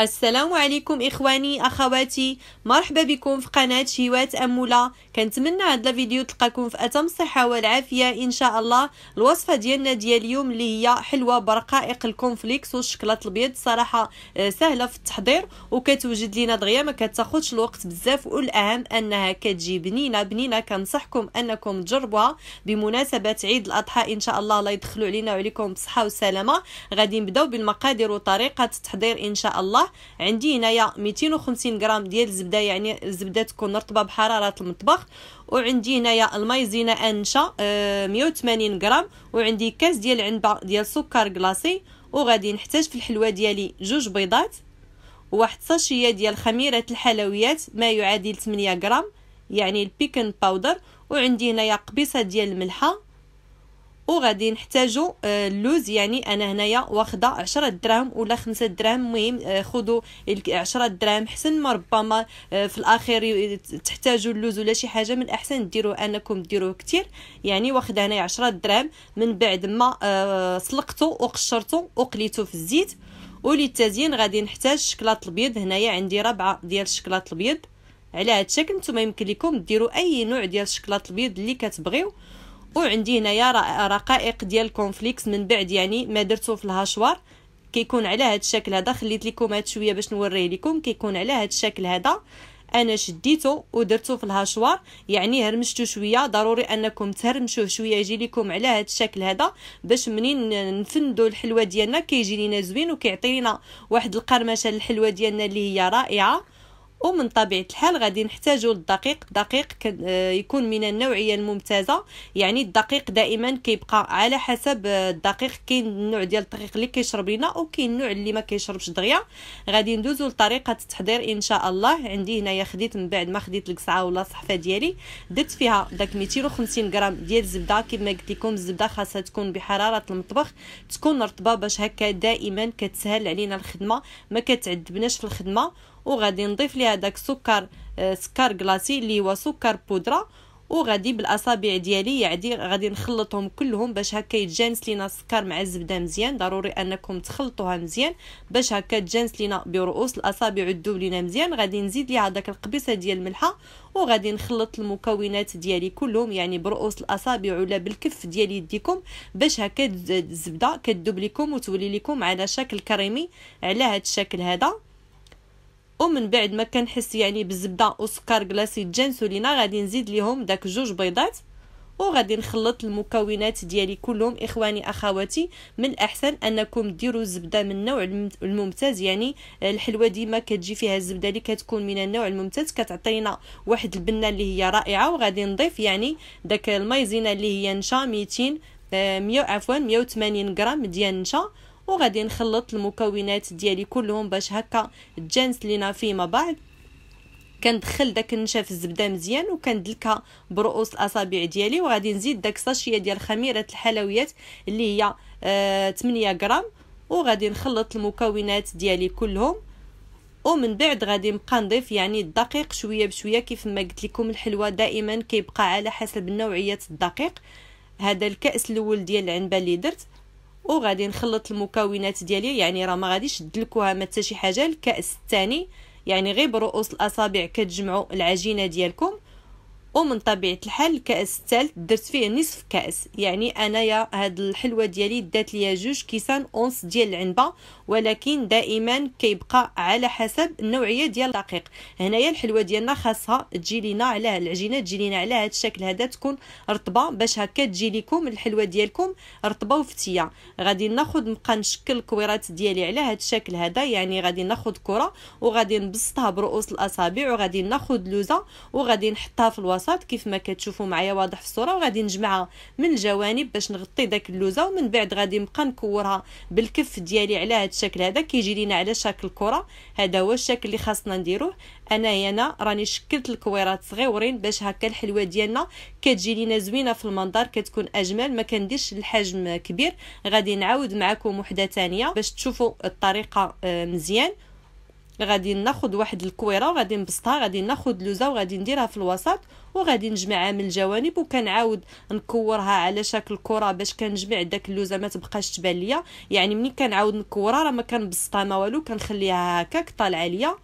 السلام عليكم اخواني اخواتي مرحبا بكم في قناه شيوات اموله كنتمنى هذا الفيديو تلقاكم في اتم الصحه والعافيه ان شاء الله الوصفه ديالنا ديال اليوم اللي هي حلوه برقائق الكونفليكس والشكلاط الابيض صراحه آه، سهله في التحضير وكتوجد لينا دغيا ما كتاخذش الوقت بزاف والاهم انها كتجي بنينه بنينه كنصحكم انكم تجربوها بمناسبه عيد الاضحى ان شاء الله الله يدخلوا علينا وعليكم بالصحه والسلامه غادي نبداو بالمقادير وطريقه التحضير ان شاء الله عندي هنايا 250 غرام ديال الزبده يعني الزبده تكون رطبه بحراره المطبخ وعندي هنايا المايزينا زينه انشا 180 آه، غرام وعندي كاس ديال عنبه ديال سكر كلاصي وغادي نحتاج في الحلوه ديالي جوج بيضات واحد صاشيه ديال خميره الحلويات ما يعادل 8 غرام يعني البيكن باودر وعندي هنايا قبيصه ديال الملحه وغادي نحتاجو اللوز آه، يعني انا هنايا واخده 10 دراهم ولا 5 دراهم المهم آه، خذوا 10 دراهم حسن ما ربما آه، في الاخير تحتاجوا اللوز ولا شي حاجه من الاحسن ديروه انكم ديروه كتير يعني واخده هنايا 10 دراهم من بعد ما سلقته وقشرته وقليته في الزيت وللتزيين غادي نحتاج الشكلاط البيض هنايا عندي ربعه ديال الشكلاط البيض على هذا الشكل نتوما يمكن لكم ديروا اي نوع ديال الشكلاط البيض اللي كتبغيو وعندي هنايا رقائق ديال الكونفليكس من بعد يعني ما درتو في الهاشوار كيكون على هذا الشكل هذا خليت لكم هاد شويه باش نوريه لكم كيكون على هذا الشكل هذا انا شديته ودرته في الهاشوار يعني هرمشتو شويه ضروري انكم تهرمشوه شويه يجي لكم على هذا الشكل هذا باش منين نفندو الحلوه ديالنا كيجي لينا زوين وكيعطي لينا واحد القرمشه الحلوه ديالنا اللي هي رائعه ومن طبيعه الحال غادي نحتاجو الدقيق الدقيق آه، يكون من النوعيه الممتازه يعني الدقيق دائما كيبقى على حسب آه، الدقيق كاين النوع ديال الدقيق اللي كيشرب لينا وكاين النوع اللي ما كيشربش دغيا غادي ندوزو لطريقه التحضير ان شاء الله عندي هنايا خديت من بعد ما خديت القصعه ولا الصحفه ديالي درت فيها داك 250 غرام ديال الزبده كما قلت لكم الزبده خاصها تكون بحراره المطبخ تكون رطبه باش هكا دائما كتسهل علينا الخدمه ما كتعذبناش في الخدمه وغادي نضيف ليها داك سكر آه، سكر كلاصي اللي هو سكر بودره وغادي بالاصابع ديالي يعني غادي نخلطهم كلهم باش هكا يتجانس لينا السكر مع الزبده مزيان ضروري انكم تخلطوها مزيان باش هكا تجانس لينا برؤوس الاصابع وتذوب لينا مزيان غادي نزيد ليها داك القبيصه ديال الملحه وغادي نخلط المكونات ديالي كلهم يعني برؤوس الاصابع ولا بالكف ديال يديكم باش هكا الزبده كتذوب لكم وتولي لكم على شكل كريمي على هذا الشكل هذا ومن بعد ما كنحس يعني بالزبده وسكر كلاصي جانسولينا غادي نزيد ليهم داك جوج بيضات وغادي نخلط المكونات ديالي كلهم اخواني اخواتي من الاحسن انكم ديروا الزبده من النوع الممتاز يعني الحلوه ديما كتجي فيها الزبده اللي كتكون من النوع الممتاز كتعطينا واحد البنه اللي هي رائعه وغادي نضيف يعني داك المايزينا اللي هي نشا 200 100 آه، عفوا 180 غرام ديال النشا وغادي نخلط المكونات ديالي كلهم باش هكا تجانس لينا فيما بعد كندخل داك النشا في الزبده مزيان وكندلكها برؤوس الاصابع ديالي وغادي نزيد داك ساشيه ديال خميره الحلويات اللي هي آه 8 غرام وغادي نخلط المكونات ديالي كلهم ومن بعد غادي نبقى نضيف يعني الدقيق شويه بشويه كيف ما قلت لكم الحلوى دائما كيبقى على حسب نوعيه الدقيق هذا الكاس الاول ديال العنبه اللي درت وغادي نخلط المكونات ديالي يعني راه ما غاديش تدلكوها ما حتى شي حاجه الكاس الثاني يعني غير برؤوس الاصابع كتجمعوا العجينه ديالكم ومن طبيعه الحال الكاس الثالث درت فيه نصف كاس يعني انايا هاد الحلوه ديالي دات ليا جوج كيسان اونس ديال العنبه ولكن دائما كيبقى على حسب النوعيه ديال الدقيق هنايا الحلوه ديالنا خاصها تجي لينا على العجينه تجي لينا على هاد الشكل هذا تكون رطبه باش هكا تجي لكم الحلوه ديالكم رطبه وفتيه غادي ناخد نبقى نشكل الكويرات ديالي على هاد الشكل هذا يعني غادي ناخد كره وغادي نبسطها برؤوس الاصابع وغادي ناخد لوزه وغادي نحطها في الوسط الوسط كيف ما كتشوفوا معايا واضح في الصوره وغادي نجمعها من الجوانب باش نغطي داك اللوزه ومن بعد غادي نبقى نكورها بالكف ديالي على هذا الشكل هذا كيجي لينا على شكل كره هذا هو الشكل اللي خاصنا نديروه انايا انا راني شكلت الكويرات صغيورين باش هكا الحلوه ديالنا كتجي لينا زوينه في المنظر كتكون اجمل ما كنديرش الحجم كبير غادي نعاود معكم وحده ثانيه باش تشوفوا الطريقه آه، مزيان غادي ناخذ واحد الكويره وغادي نبسطها غادي ناخذ لوزه وغادي نديرها في الوسط وغادي نجمعها من الجوانب وكنعاود نكورها على شكل كره باش كنجمع داك اللوزه ما تبقاش تبان ليا يعني ملي كنعاود نكورها راه ما كنبسطها ما والو كنخليها هكاك طالعه ليا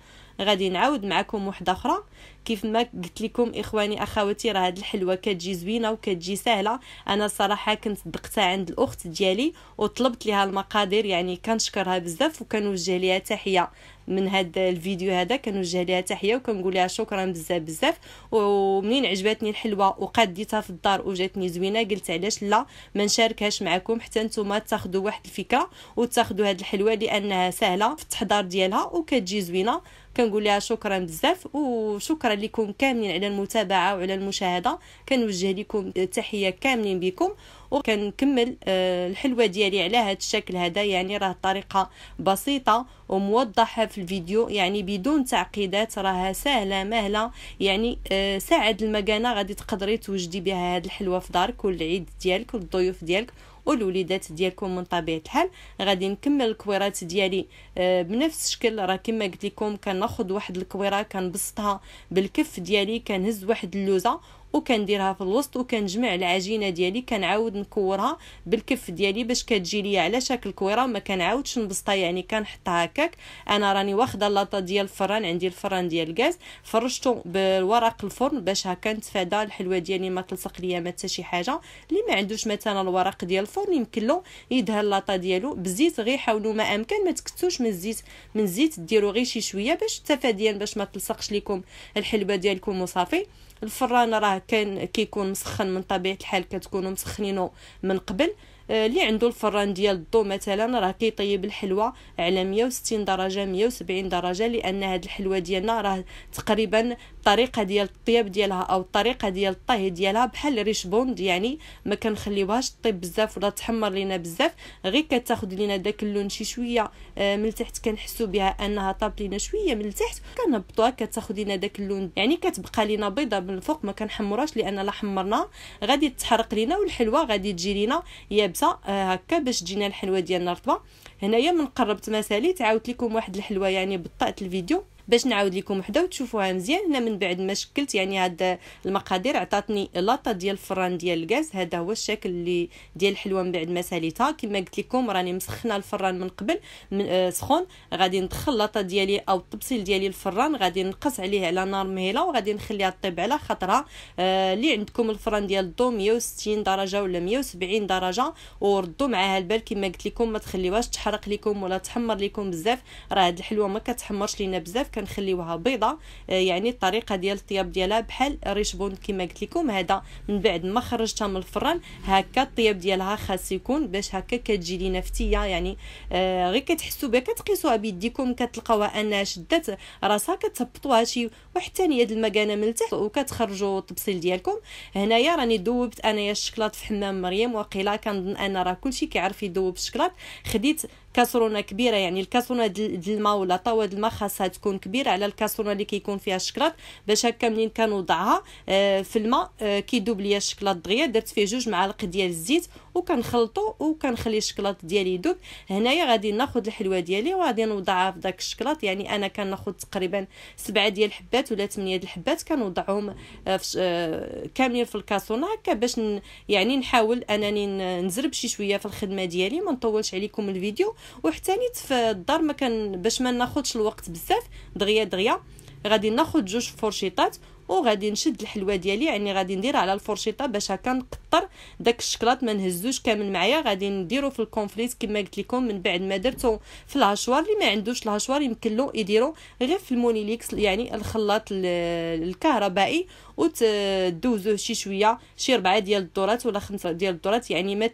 غادي نعاود معكم وحده اخرى كيف ما قلت لكم اخواني اخواتي راه هاد الحلوه كتجي زوينه وكتجي سهله انا صراحه كنت دقتها عند الاخت ديالي وطلبت ليها المقادير يعني كنشكرها بزاف وكنوجه ليها تحيه من هذا الفيديو هذا كنوجه لها تحيه وكنقول لها شكرا بزاف بزاف ومنين عجبتني الحلوه وقديتها في الدار وجاتني زوينه قلت علاش لا ما نشاركهاش معكم حتى نتوما تاخذوا واحد الفكره وتاخذوا هذه الحلوه لانها سهله في التحضير ديالها وكتجي زوينه كنقول لها شكرا بزاف وشكرا لكم كاملين على المتابعه وعلى المشاهده كنوجه لكم تحيه كاملين بكم وكنكمل آه، الحلوه ديالي على هذا الشكل هذا يعني راه طريقه بسيطه وموضحه في الفيديو يعني بدون تعقيدات راها سهله مهله يعني آه، ساعد المكانه غادي تقدري توجدي بها هاد الحلوه في دارك والعيد ديالك والضيوف ديالك والوليدات ديالكم من طبيعه الحال غادي نكمل الكويرات ديالي آه، بنفس الشكل راه كما قلت لكم كناخذ واحد الكويره كنبسطها بالكف ديالي كنهز واحد اللوزه وكنديرها في الوسط وكنجمع العجينه ديالي كنعاود نكورها بالكف ديالي باش كتجي ليا على شكل كويره ما كنعاودش نبسطها يعني كنحطها هكاك انا راني واخده لاطا ديال الفران عندي الفران ديال الغاز فرشته بورق الفرن باش هكا نتفادى الحلوه ديالي ما تلصق ليا ما حتى شي حاجه اللي ما عندوش مثلا الورق ديال الفرن يمكن له يدهن اللاطه ديالو بالزيت غير حاولوا ما امكن ما تكتوش من الزيت من الزيت ديروا غير شي شويه باش تفاديا باش ما تلصقش لكم الحلوه ديالكم وصافي الفران راه كان كيكون مسخن من طبيعه الحال كتكونوا مسخنينه من قبل آه، اللي عنده الفران ديال الضو مثلا راه كيطيب الحلوى على 160 درجه 170 درجه لان هاد الحلوى ديالنا راه تقريبا الطريقه ديال الطياب ديالها او الطريقه ديال الطهي ديالها بحال ريش بوند يعني ما كنخليوهاش طيب بزاف ولا تحمر لينا بزاف غير كتاخذ لينا داك اللون شي شويه آه، من التحت كنحسوا بها انها طابت لينا شويه من التحت كنهبطوها كتاخذ لينا داك اللون يعني كتبقى لينا بيضه من الفوق ما كنحمروهاش لان لا حمرنا غادي تحرق لينا والحلوه غادي تجي لينا يابسه آه، هكا باش تجينا الحلوه ديالنا رطبه هنايا من قربت مسالي تعاودت لكم واحد الحلوه يعني بطات الفيديو باش نعاود لكم وحده وتشوفوها مزيان هنا من بعد ما شكلت يعني هاد المقادير عطاتني لاطه ديال الفران ديال الغاز هذا هو الشكل اللي ديال الحلوه من بعد ما ساليتها كما قلت لكم راني مسخنه الفران من قبل من آه سخون غادي ندخل لاطه ديالي او الطبسيل ديالي الفران غادي نقص عليه على نار مهيله وغادي نخليها طيب على خاطرها اللي آه عندكم الفران ديال الضو 160 درجه ولا 170 درجه وردوا معاها البال كما قلت لكم ما تخليوهاش تحرق لكم ولا تحمر لكم بزاف راه هاد الحلوه ما كتحمرش لينا بزاف كنخليوها بيضه آه، يعني الطريقه ديال الطياب ديالها بحال ريش بوند كما قلت لكم هذا من بعد ما خرجتها من الفران هكا الطياب ديالها خاص يكون باش هكا كتجي لينا فتيه يعني آه، غير كتحسوا بها كتقيسوها بيديكم كتلقاوها انها شدات راسها كتهبطوها شي واحد ثانيه ديال المكانه من التحت وكتخرجوا الطبسيل ديالكم هنايا راني دوبت انايا الشكلاط في حمام مريم وقيلا كنظن ان راه كلشي كيعرف يدوب الشكلاط خديت كاسرونه كبيره يعني الكاسرونه ديال الماء ولا طاوه الماء خاصها تكون كبير على الكاسرونه اللي كيكون فيها الشكلاط باش هكا منين كنوضعها آه، في الماء آه، كيدوب ليا الشكلاط دغيا درت فيه جوج معالق ديال الزيت وكنخلطو وكنخلي الشكلاط ديالي يدوب هنايا غادي ناخذ الحلوه ديالي وغادي نوضعها في داك الشكلاط يعني انا كناخذ تقريبا سبعة ديال الحبات ولا ثمانيه ديال الحبات كنوضعهم آه، كاملين في الكاسرونه نعم، هكا باش يعني نحاول انني نزرب شي شويه في الخدمه ديالي ما نطولش عليكم الفيديو وحتى نيت في الدار ما كان باش ما ناخذش الوقت بزاف دغيا دغيا غادي ناخذ جوج فرشيطات وغادي نشد الحلوه ديالي يعني غادي نديرها على الفرشيطه باش هكا نقطر داك الشكلاط ما نهزوش كامل معايا غادي نديرو في الكونفليت كما قلت لكم من بعد ما درتو في الهشوار اللي ما عندوش الهشوار يمكن له يديرو غير في المونيليكس يعني الخلاط الكهربائي وتدوزوه شي شويه شي ربعه ديال الدورات ولا خمسه ديال الدورات يعني ما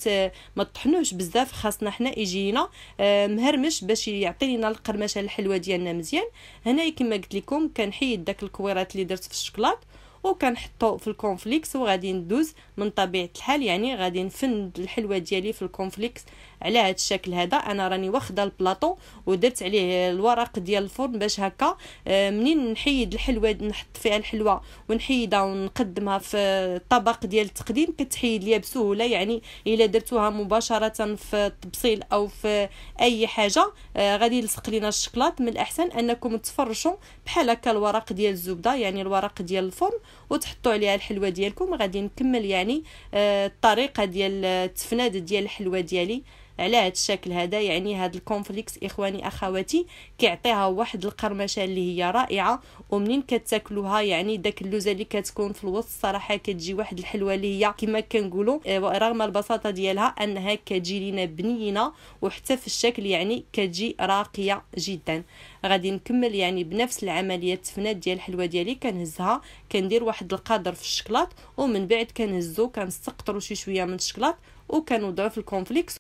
ما تطحنوش بزاف خاصنا حنا يجينا آه، مهرمش باش يعطي لنا القرمشه الحلوه ديالنا مزيان هنايا كما قلت لكم كنحيد داك الكويرات اللي درت في الشكلاط وكنحطو في الكونفليكس وغادي ندوز من طبيعه الحال يعني غادي نفند الحلوه ديالي في الكونفليكس على هذا الشكل هذا انا راني واخده البلاطو ودرت عليه الورق ديال الفرن باش هكا آه، منين نحيد الحلوه نحط فيها الحلوه ونحيدها ونقدمها في الطبق ديال التقديم كتحيد ليا بسهوله يعني الا درتوها مباشره في التبصيل او في اي حاجه آه، غادي يلصق لينا الشكلاط من الاحسن انكم تفرشوا بحال هكا الورق ديال الزبده يعني الورق ديال الفرن وتحطوا عليها الحلوه ديالكم غادي نكمل يعني آه، الطريقه ديال التفناد ديال الحلوه ديالي على هذا الشكل هذا يعني هذا الكونفليكس اخواني اخواتي كيعطيها واحد القرمشه اللي هي رائعه ومنين كتاكلوها يعني داك اللوزه اللي كتكون في الوسط صراحه كتجي واحد الحلوه اللي هي كما كنقولوا آه، رغم البساطه ديالها انها كتجي لينا بنينه وحتى في الشكل يعني كتجي راقيه جدا غادي نكمل يعني بنفس العمليه التفنات ديال الحلوه ديالي كنهزها كندير واحد القدر في الشكلاط ومن بعد كنهزو كنسقطرو شي شويه من الشكلاط وكنوضعو في الكونفليكس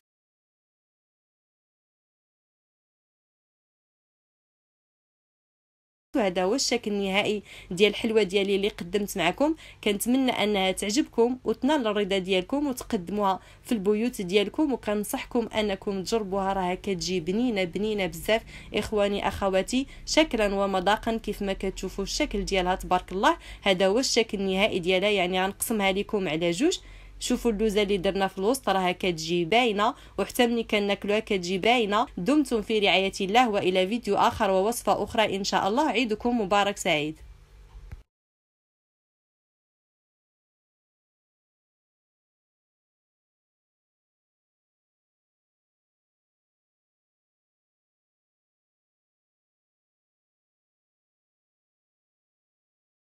وهذا هو الشكل النهائي ديال الحلوه ديالي اللي قدمت معكم كنتمنى انها تعجبكم وتنال الرضا ديالكم وتقدموها في البيوت ديالكم وكنصحكم انكم تجربوها راه كتجي بنينه بنينه بزاف اخواني اخواتي شكلا ومذاقا كيف ما كتشوفوا الشكل ديالها تبارك الله هذا هو الشكل النهائي ديالها يعني غنقسمها لكم على جوج شوفوا اللوزه اللي درنا في الوسط راها كتجي باينه وحتى ملي كناكلوها كتجي باينه دمتم في رعايه الله والى فيديو اخر ووصفه اخرى ان شاء الله عيدكم مبارك سعيد